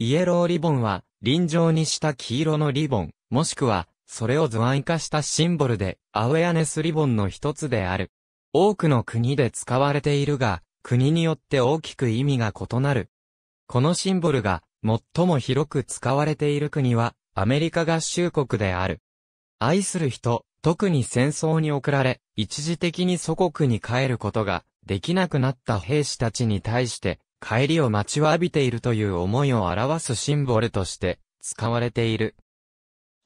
イエローリボンは、臨場にした黄色のリボン、もしくは、それを図案化したシンボルで、アウェアネスリボンの一つである。多くの国で使われているが、国によって大きく意味が異なる。このシンボルが、最も広く使われている国は、アメリカ合衆国である。愛する人、特に戦争に送られ、一時的に祖国に帰ることができなくなった兵士たちに対して、帰りを待ちわびているという思いを表すシンボルとして使われている。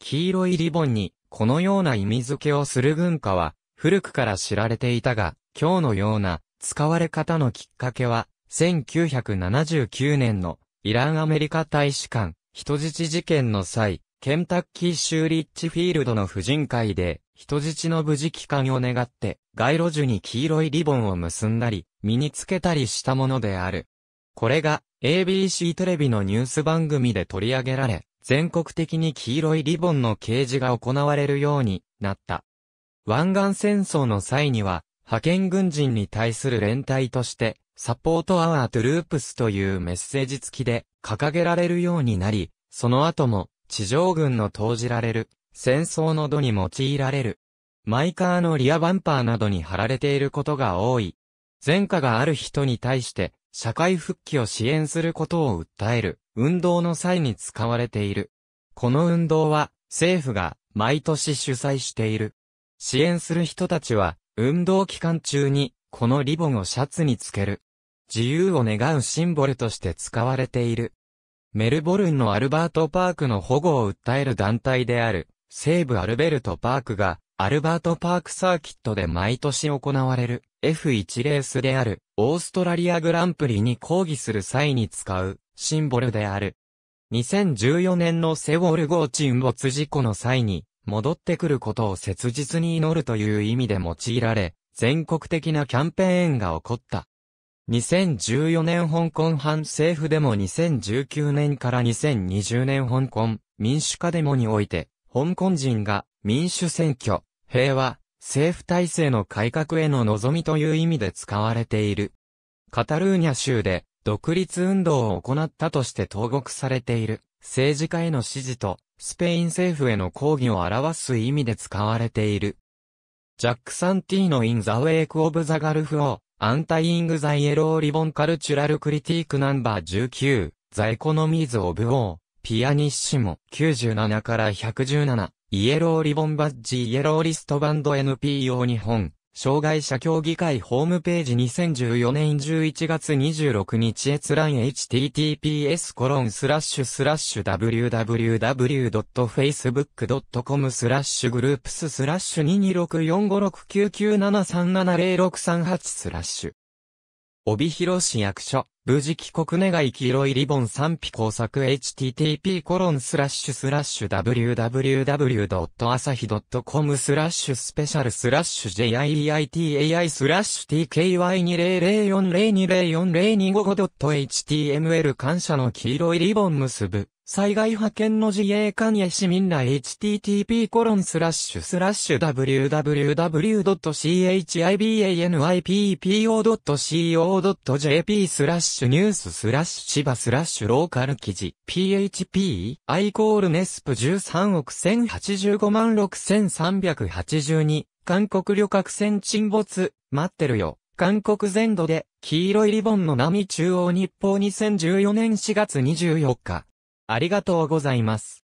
黄色いリボンにこのような意味付けをする文化は古くから知られていたが、今日のような使われ方のきっかけは1979年のイランアメリカ大使館人質事件の際、ケンタッキー州リッチフィールドの婦人会で人質の無事帰還を願って街路樹に黄色いリボンを結んだり身につけたりしたものである。これが ABC テレビのニュース番組で取り上げられ、全国的に黄色いリボンの掲示が行われるようになった。湾岸戦争の際には、派遣軍人に対する連帯として、サポートアワートループスというメッセージ付きで掲げられるようになり、その後も地上軍の投じられる戦争の度に用いられる。マイカーのリアバンパーなどに貼られていることが多い。前科がある人に対して社会復帰を支援することを訴える運動の際に使われている。この運動は政府が毎年主催している。支援する人たちは運動期間中にこのリボンをシャツにつける。自由を願うシンボルとして使われている。メルボルンのアルバートパークの保護を訴える団体である西部アルベルトパークがアルバートパークサーキットで毎年行われる F1 レースである、オーストラリアグランプリに抗議する際に使う、シンボルである。2014年のセウォル号沈没事故の際に、戻ってくることを切実に祈るという意味で用いられ、全国的なキャンペーンが起こった。2014年香港反政府デモ2019年から2020年香港民主化デモにおいて、香港人が民主選挙、平和、政府体制の改革への望みという意味で使われている。カタルーニャ州で独立運動を行ったとして投獄されている政治家への支持とスペイン政府への抗議を表す意味で使われている。ジャック・サンティーノ・イン・ザ・ウェイク・オブ・ザ・ガルフ・オー・アンタイング・ザ・イエロー・リボン・カルチュラル・クリティーク・ナンバー19、ザ・エコノミーズ・オブ・オー、ピアニッシモ97から117、イエローリボンバッジイエローリストバンド NPO 日本、障害者協議会ホームページ2014年11月26日閲覧 https コロンスラッシュスラッシュ www.facebook.com スラッシュグループススラッシュ226456997370638スラッシュ帯広市役所無事帰国願い黄色いリボン賛否工作 http コロンスラッシュスラッシュ www.asahi.com スラッシュスペシャルスラッシュ JIEITAI スラッシュ TKY200402040255.html 感謝の黄色いリボン結ぶ災害派遣の自衛官や市民ら http コロンスラッシュスラッシュ w w w c h i b a n i p o c o j p スラッシュニューススラッシュ千葉スラッシュローカル記事 php アイコールネスプ13億1085万6382韓国旅客船沈没待ってるよ韓国全土で黄色いリボンの波中央日報2014年4月24日ありがとうございます。